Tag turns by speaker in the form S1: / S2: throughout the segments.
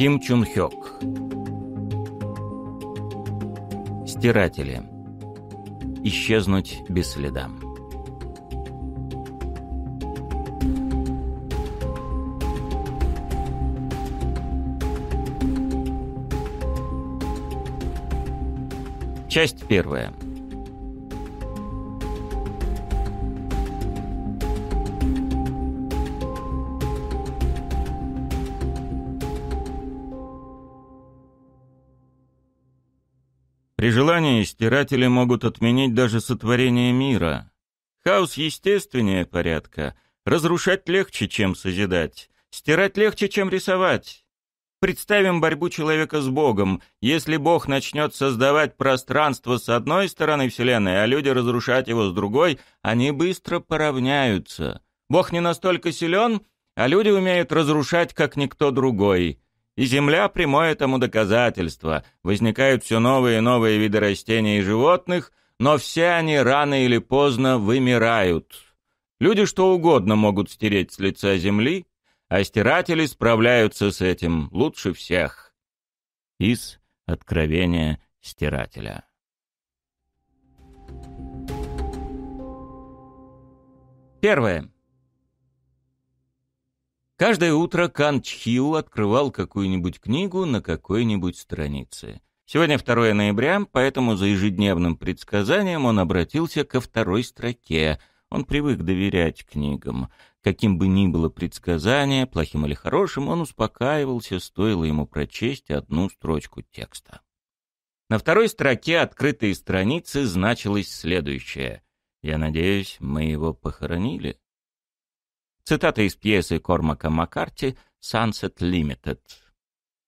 S1: Ким Чун Хёк. Стиратели. Исчезнуть без следа. Часть первая. При желании стиратели могут отменить даже сотворение мира. Хаос естественнее порядка. Разрушать легче, чем созидать. Стирать легче, чем рисовать. Представим борьбу человека с Богом. Если Бог начнет создавать пространство с одной стороны Вселенной, а люди разрушать его с другой, они быстро поравняются. Бог не настолько силен, а люди умеют разрушать, как никто другой. И Земля – прямое тому доказательство. Возникают все новые и новые виды растений и животных, но все они рано или поздно вымирают. Люди что угодно могут стереть с лица Земли, а стиратели справляются с этим лучше всех. Из «Откровения стирателя». Первое. Каждое утро Кан Чхил открывал какую-нибудь книгу на какой-нибудь странице. Сегодня 2 ноября, поэтому за ежедневным предсказанием он обратился ко второй строке. Он привык доверять книгам. Каким бы ни было предсказание, плохим или хорошим, он успокаивался, стоило ему прочесть одну строчку текста. На второй строке открытой страницы значилось следующее. «Я надеюсь, мы его похоронили?» Цитата из пьесы Кормака Маккарти «Sunset Limited».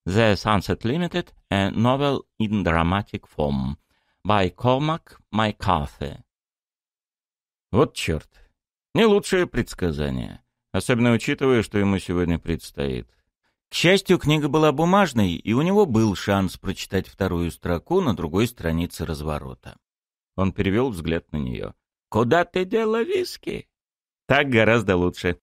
S1: «The Sunset Limited. A Novel in Dramatic Form» by Cormac McCarthy. Вот черт. Не лучшее предсказание. Особенно учитывая, что ему сегодня предстоит. К счастью, книга была бумажной, и у него был шанс прочитать вторую строку на другой странице разворота. Он перевел взгляд на нее. «Куда ты дела виски?» Так гораздо лучше.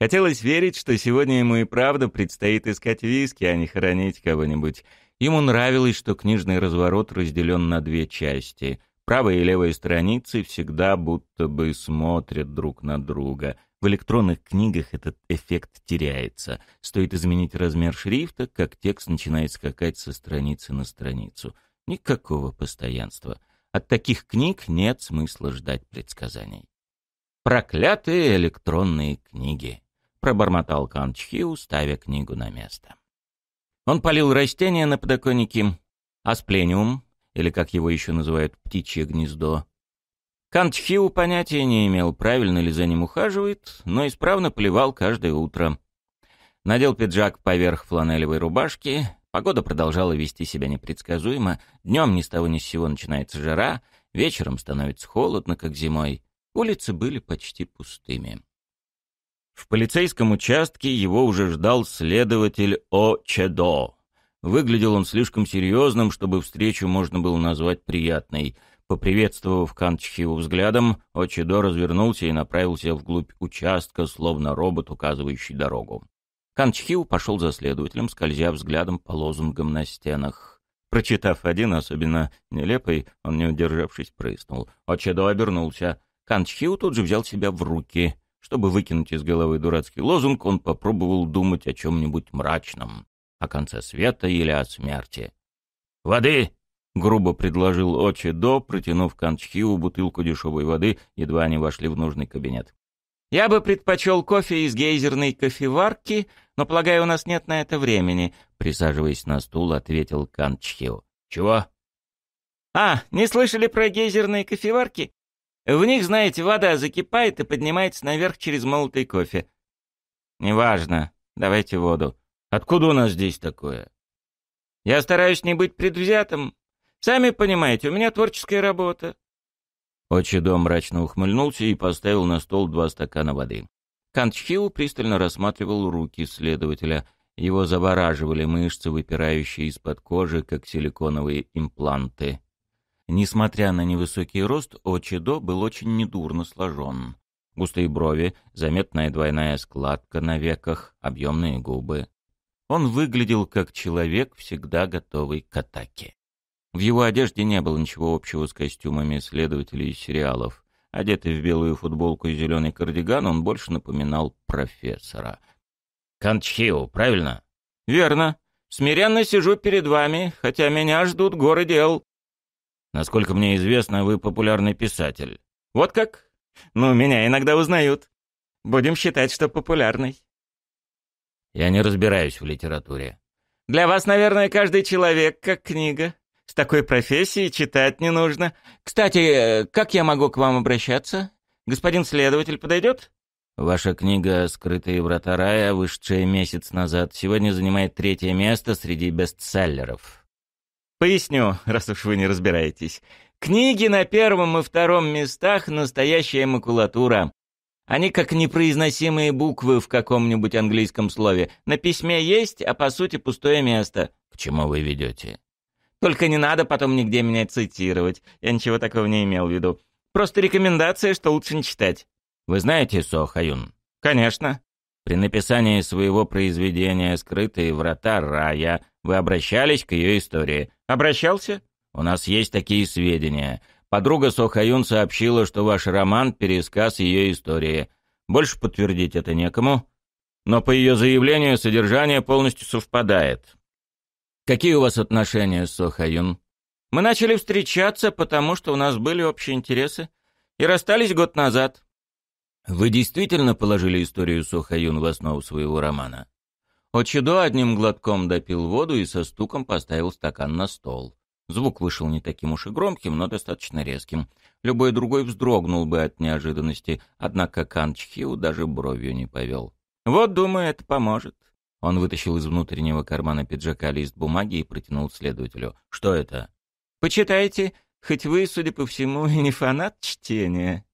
S1: Хотелось верить, что сегодня ему и правда предстоит искать виски, а не хоронить кого-нибудь. Ему нравилось, что книжный разворот разделен на две части. Правая и левая страницы всегда будто бы смотрят друг на друга. В электронных книгах этот эффект теряется. Стоит изменить размер шрифта, как текст начинает скакать со страницы на страницу. Никакого постоянства. От таких книг нет смысла ждать предсказаний. «Проклятые электронные книги!» — пробормотал Канчхиу, ставя книгу на место. Он полил растения на подоконнике, асплениум, или как его еще называют, птичье гнездо. Канчхиу понятия не имел, правильно ли за ним ухаживает, но исправно плевал каждое утро. Надел пиджак поверх фланелевой рубашки, погода продолжала вести себя непредсказуемо, днем ни с того ни с сего начинается жара, вечером становится холодно, как зимой — Улицы были почти пустыми. В полицейском участке его уже ждал следователь О. Чедо. Выглядел он слишком серьезным, чтобы встречу можно было назвать приятной. Поприветствовав Канчхиву взглядом, О. Чедо развернулся и направился вглубь участка, словно робот, указывающий дорогу. Канчхил пошел за следователем, скользя взглядом по лозунгам на стенах. Прочитав один, особенно нелепый, он, не удержавшись, прыснул. О. Чедо обернулся. Канчхиу тут же взял себя в руки. Чтобы выкинуть из головы дурацкий лозунг, он попробовал думать о чем-нибудь мрачном, о конце света или о смерти. «Воды!» — грубо предложил Очи До, протянув Канчхиу бутылку дешевой воды, едва они вошли в нужный кабинет. «Я бы предпочел кофе из гейзерной кофеварки, но, полагаю, у нас нет на это времени», — присаживаясь на стул, ответил Канчхиу. «Чего?» «А, не слышали про гейзерные кофеварки? В них, знаете, вода закипает и поднимается наверх через молотый кофе. Неважно, давайте воду. Откуда у нас здесь такое? Я стараюсь не быть предвзятым. Сами понимаете, у меня творческая работа. Отчедо мрачно ухмыльнулся и поставил на стол два стакана воды. Кантхилл пристально рассматривал руки следователя. Его завораживали мышцы, выпирающие из-под кожи, как силиконовые импланты. Несмотря на невысокий рост, Очидо был очень недурно сложен. Густые брови, заметная двойная складка на веках, объемные губы. Он выглядел как человек, всегда готовый к атаке. В его одежде не было ничего общего с костюмами следователей сериалов. Одетый в белую футболку и зеленый кардиган, он больше напоминал профессора. «Канчхиу, правильно?» «Верно. Смиренно сижу перед вами, хотя меня ждут горы дел. Насколько мне известно, вы популярный писатель. Вот как? Ну, меня иногда узнают. Будем считать, что популярный. Я не разбираюсь в литературе. Для вас, наверное, каждый человек как книга. С такой профессией читать не нужно. Кстати, как я могу к вам обращаться? Господин следователь подойдет? Ваша книга «Скрытые врата рая», вышедшая месяц назад, сегодня занимает третье место среди бестселлеров. Поясню, раз уж вы не разбираетесь. Книги на первом и втором местах — настоящая макулатура. Они как непроизносимые буквы в каком-нибудь английском слове. На письме есть, а по сути пустое место. К чему вы ведете? Только не надо потом нигде меня цитировать. Я ничего такого не имел в виду. Просто рекомендация, что лучше не читать. Вы знаете Со Хаюн? Конечно. При написании своего произведения «Скрытые врата рая» вы обращались к ее истории — Обращался? У нас есть такие сведения. Подруга Сохаюн сообщила, что ваш роман — пересказ ее истории. Больше подтвердить это некому. Но по ее заявлению содержание полностью совпадает. Какие у вас отношения с Сохаюн? Мы начали встречаться, потому что у нас были общие интересы. И расстались год назад. Вы действительно положили историю Сохаюн в основу своего романа? Очидо одним глотком допил воду и со стуком поставил стакан на стол. Звук вышел не таким уж и громким, но достаточно резким. Любой другой вздрогнул бы от неожиданности, однако Кан Чхиу даже бровью не повел. «Вот, думаю, это поможет». Он вытащил из внутреннего кармана пиджака лист бумаги и протянул следователю. «Что это?» «Почитайте, хоть вы, судя по всему, и не фанат чтения».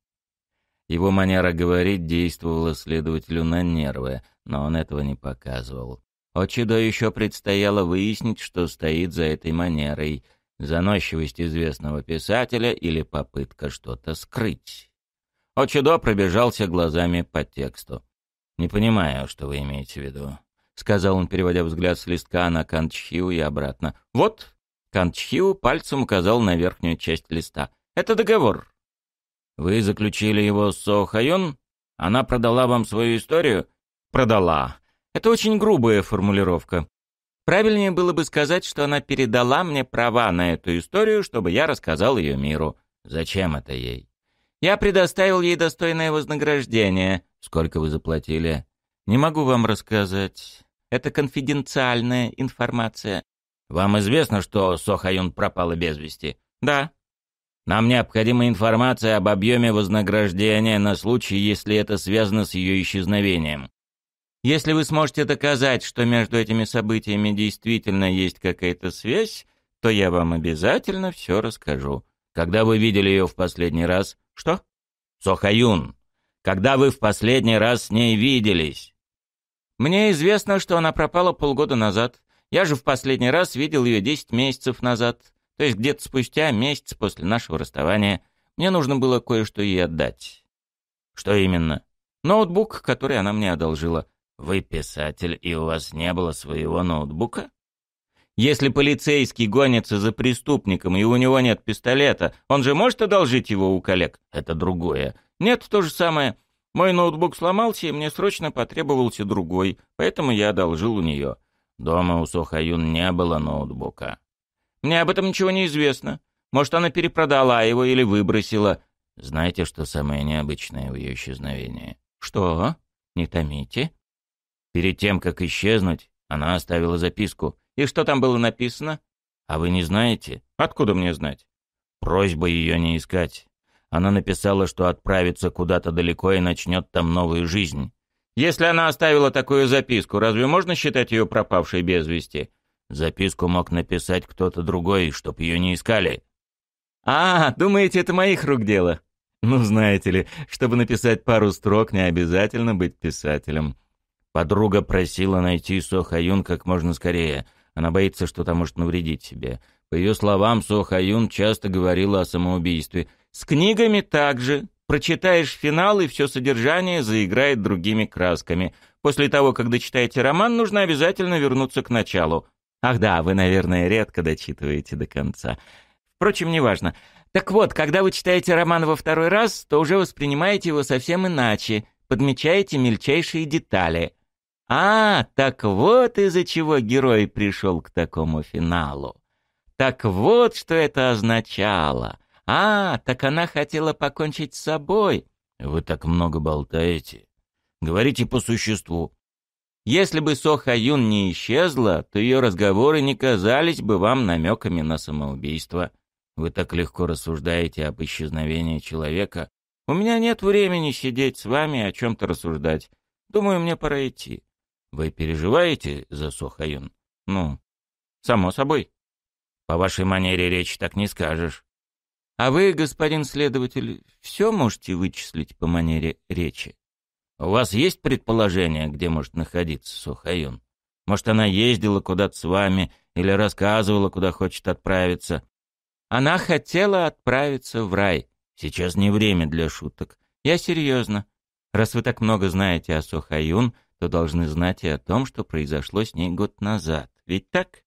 S1: Его манера говорить действовала следователю на нервы, но он этого не показывал. Очидо еще предстояло выяснить, что стоит за этой манерой. Заносчивость известного писателя или попытка что-то скрыть. Очидо пробежался глазами по тексту. «Не понимаю, что вы имеете в виду», — сказал он, переводя взгляд с листка на Канчхиу и обратно. «Вот», — Канчхиу пальцем указал на верхнюю часть листа. «Это договор. «Вы заключили его с Сохайон? Она продала вам свою историю?» «Продала». Это очень грубая формулировка. Правильнее было бы сказать, что она передала мне права на эту историю, чтобы я рассказал ее миру. Зачем это ей? Я предоставил ей достойное вознаграждение. Сколько вы заплатили? Не могу вам рассказать. Это конфиденциальная информация. Вам известно, что Сохаюн пропала без вести? Да. Нам необходима информация об объеме вознаграждения на случай, если это связано с ее исчезновением. Если вы сможете доказать, что между этими событиями действительно есть какая-то связь, то я вам обязательно все расскажу. Когда вы видели ее в последний раз? Что? Сохаюн. Когда вы в последний раз с ней виделись? Мне известно, что она пропала полгода назад. Я же в последний раз видел ее 10 месяцев назад. То есть где-то спустя месяц после нашего расставания мне нужно было кое-что ей отдать. Что именно? Ноутбук, который она мне одолжила. Вы писатель, и у вас не было своего ноутбука? Если полицейский гонится за преступником, и у него нет пистолета, он же может одолжить его у коллег? Это другое. Нет, то же самое. Мой ноутбук сломался, и мне срочно потребовался другой, поэтому я одолжил у нее. Дома у Сохаюн не было ноутбука. Мне об этом ничего не известно. Может, она перепродала его или выбросила. Знаете, что самое необычное в ее исчезновении? Что? Не томите. Перед тем, как исчезнуть, она оставила записку. И что там было написано? А вы не знаете? Откуда мне знать? Просьба ее не искать. Она написала, что отправится куда-то далеко и начнет там новую жизнь. Если она оставила такую записку, разве можно считать ее пропавшей без вести? Записку мог написать кто-то другой, чтоб ее не искали. «А, думаете, это моих рук дело?» «Ну, знаете ли, чтобы написать пару строк, не обязательно быть писателем». Подруга просила найти Сохаюн как можно скорее. Она боится, что там может навредить себе. По ее словам, Сохаюн часто говорила о самоубийстве. «С книгами так же. Прочитаешь финал, и все содержание заиграет другими красками. После того, как дочитаете роман, нужно обязательно вернуться к началу. Ах да, вы, наверное, редко дочитываете до конца. Впрочем, неважно. Так вот, когда вы читаете роман во второй раз, то уже воспринимаете его совсем иначе, подмечаете мельчайшие детали. А, так вот из-за чего герой пришел к такому финалу. Так вот, что это означало. А, так она хотела покончить с собой. Вы так много болтаете. Говорите по существу. Если бы Со Хаюн не исчезла, то ее разговоры не казались бы вам намеками на самоубийство. Вы так легко рассуждаете об исчезновении человека. У меня нет времени сидеть с вами и о чем-то рассуждать. Думаю, мне пора идти. Вы переживаете за Со Хаюн? Ну, само собой. По вашей манере речи так не скажешь. А вы, господин следователь, все можете вычислить по манере речи? У вас есть предположение, где может находиться Сухаюн? Может, она ездила куда-то с вами или рассказывала, куда хочет отправиться? Она хотела отправиться в рай. Сейчас не время для шуток. Я серьезно. Раз вы так много знаете о Сухаюн, то должны знать и о том, что произошло с ней год назад. Ведь так?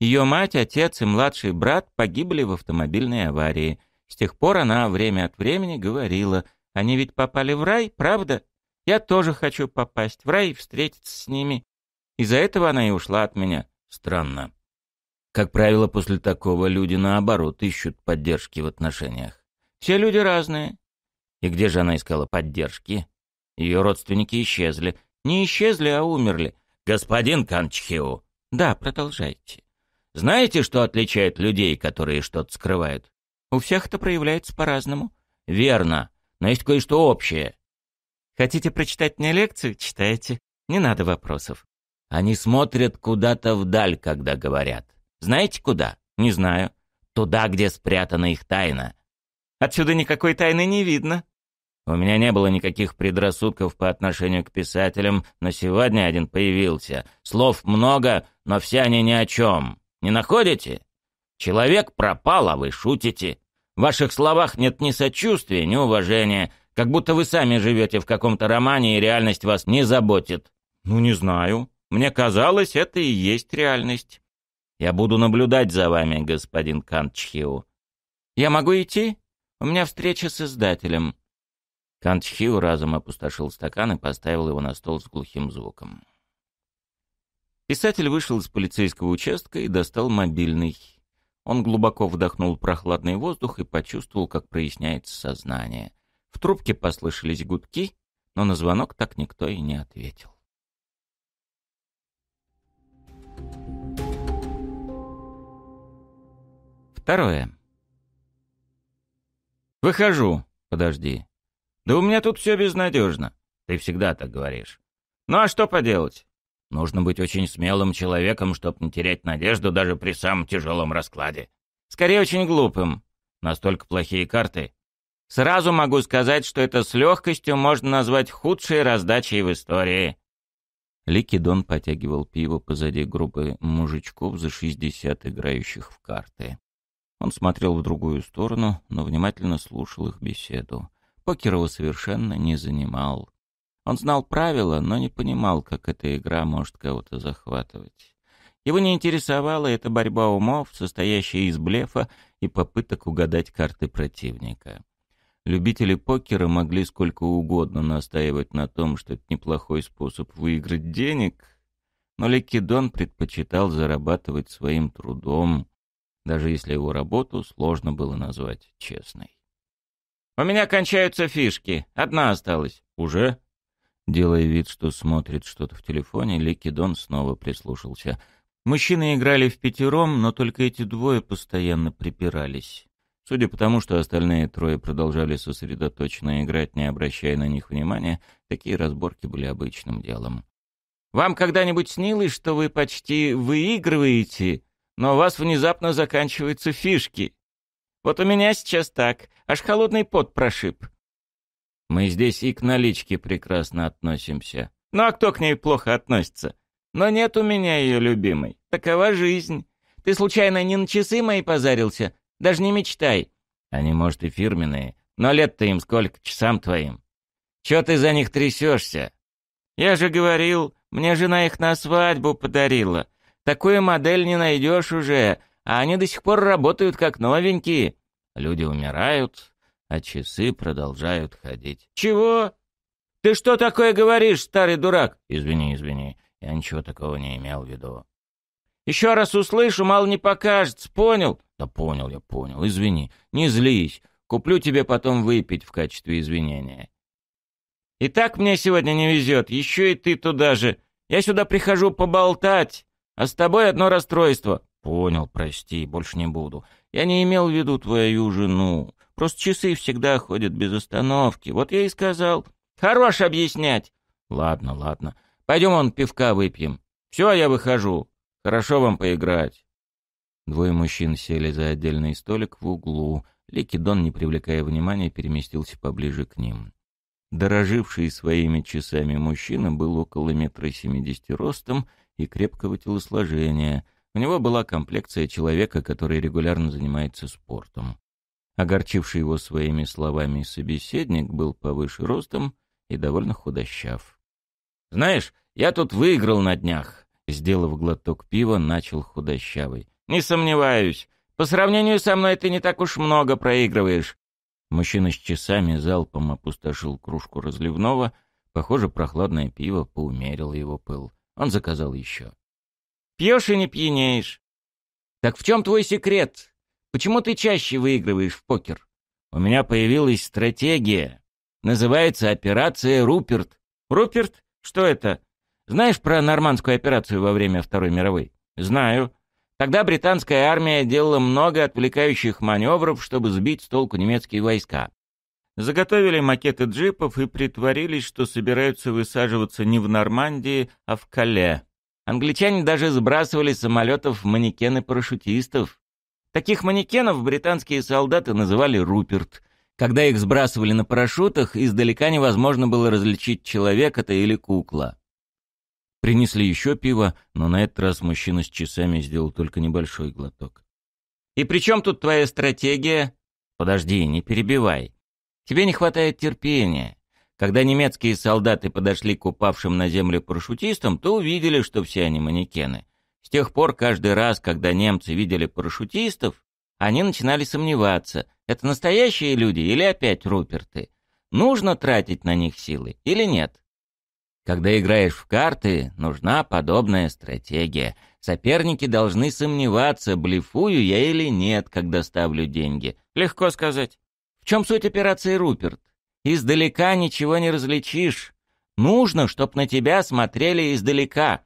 S1: Ее мать, отец и младший брат погибли в автомобильной аварии. С тех пор она время от времени говорила – они ведь попали в рай, правда? Я тоже хочу попасть в рай и встретиться с ними. Из-за этого она и ушла от меня. Странно. Как правило, после такого люди, наоборот, ищут поддержки в отношениях. Все люди разные. И где же она искала поддержки? Ее родственники исчезли. Не исчезли, а умерли. Господин Канчхио. Да, продолжайте. Знаете, что отличает людей, которые что-то скрывают? У всех это проявляется по-разному. Верно но есть кое-что общее. Хотите прочитать мне лекцию? Читайте. Не надо вопросов. Они смотрят куда-то вдаль, когда говорят. Знаете куда? Не знаю. Туда, где спрятана их тайна. Отсюда никакой тайны не видно. У меня не было никаких предрассудков по отношению к писателям, но сегодня один появился. Слов много, но все они ни о чем. Не находите? Человек пропал, а вы шутите. В ваших словах нет ни сочувствия, ни уважения, как будто вы сами живете в каком-то романе, и реальность вас не заботит». «Ну, не знаю. Мне казалось, это и есть реальность». «Я буду наблюдать за вами, господин Кантчхиу». «Я могу идти? У меня встреча с издателем». Кантчхиу разом опустошил стакан и поставил его на стол с глухим звуком. Писатель вышел из полицейского участка и достал мобильный. Он глубоко вдохнул прохладный воздух и почувствовал, как проясняется сознание. В трубке послышались гудки, но на звонок так никто и не ответил. Второе. «Выхожу. Подожди. Да у меня тут все безнадежно. Ты всегда так говоришь. Ну а что поделать? Нужно быть очень смелым человеком, чтобы не терять надежду даже при самом тяжелом раскладе. Скорее, очень глупым. Настолько плохие карты. Сразу могу сказать, что это с легкостью можно назвать худшей раздачей в истории. Ликидон потягивал пиво позади группы мужичков за 60 играющих в карты. Он смотрел в другую сторону, но внимательно слушал их беседу. Покер его совершенно не занимал. Он знал правила, но не понимал, как эта игра может кого-то захватывать. Его не интересовала эта борьба умов, состоящая из блефа и попыток угадать карты противника. Любители покера могли сколько угодно настаивать на том, что это неплохой способ выиграть денег, но Ликидон предпочитал зарабатывать своим трудом, даже если его работу сложно было назвать честной. «У меня кончаются фишки, одна осталась». «Уже?» Делая вид, что смотрит что-то в телефоне, Ликидон снова прислушался. Мужчины играли в пятером, но только эти двое постоянно припирались. Судя по тому, что остальные трое продолжали сосредоточенно играть, не обращая на них внимания, такие разборки были обычным делом. «Вам когда-нибудь снилось, что вы почти выигрываете, но у вас внезапно заканчиваются фишки? Вот у меня сейчас так, аж холодный пот прошиб». Мы здесь и к наличке прекрасно относимся. Ну а кто к ней плохо относится? Но нет у меня ее любимой. Такова жизнь. Ты случайно не на часы мои позарился? Даже не мечтай. Они, может, и фирменные, но лет-то им сколько, часам твоим. Че ты за них трясешься? Я же говорил, мне жена их на свадьбу подарила. Такую модель не найдешь уже, а они до сих пор работают как новенькие. Люди умирают, а часы продолжают ходить. «Чего? Ты что такое говоришь, старый дурак?» «Извини, извини, я ничего такого не имел в виду». «Еще раз услышу, мало не покажется, понял?» «Да понял я, понял, извини, не злись, куплю тебе потом выпить в качестве извинения». «И так мне сегодня не везет, еще и ты туда же. Я сюда прихожу поболтать, а с тобой одно расстройство». «Понял, прости, больше не буду. Я не имел в виду твою жену. Просто часы всегда ходят без остановки. Вот я и сказал. Хорош объяснять. Ладно, ладно. Пойдем он пивка выпьем. Все, я выхожу. Хорошо вам поиграть. Двое мужчин сели за отдельный столик в углу. Ликидон, не привлекая внимания, переместился поближе к ним. Дороживший своими часами мужчина был около метра семидесяти ростом и крепкого телосложения. У него была комплекция человека, который регулярно занимается спортом. Огорчивший его своими словами собеседник был повыше ростом и довольно худощав. «Знаешь, я тут выиграл на днях», — сделав глоток пива, начал худощавый. «Не сомневаюсь. По сравнению со мной ты не так уж много проигрываешь». Мужчина с часами залпом опустошил кружку разливного. Похоже, прохладное пиво поумерило его пыл. Он заказал еще. «Пьешь и не пьянеешь. Так в чем твой секрет?» Почему ты чаще выигрываешь в покер? У меня появилась стратегия. Называется операция Руперт. Руперт? Что это? Знаешь про нормандскую операцию во время Второй мировой? Знаю. Тогда британская армия делала много отвлекающих маневров, чтобы сбить с толку немецкие войска. Заготовили макеты джипов и притворились, что собираются высаживаться не в Нормандии, а в Кале. Англичане даже сбрасывали с самолетов манекены парашютистов. Таких манекенов британские солдаты называли «руперт». Когда их сбрасывали на парашютах, издалека невозможно было различить, человек это или кукла. Принесли еще пиво, но на этот раз мужчина с часами сделал только небольшой глоток. «И при чем тут твоя стратегия?» «Подожди, не перебивай. Тебе не хватает терпения. Когда немецкие солдаты подошли к упавшим на землю парашютистам, то увидели, что все они манекены. С тех пор каждый раз, когда немцы видели парашютистов, они начинали сомневаться, это настоящие люди или опять Руперты. Нужно тратить на них силы или нет? Когда играешь в карты, нужна подобная стратегия. Соперники должны сомневаться, блефую я или нет, когда ставлю деньги. Легко сказать. В чем суть операции Руперт? Издалека ничего не различишь. Нужно, чтобы на тебя смотрели издалека.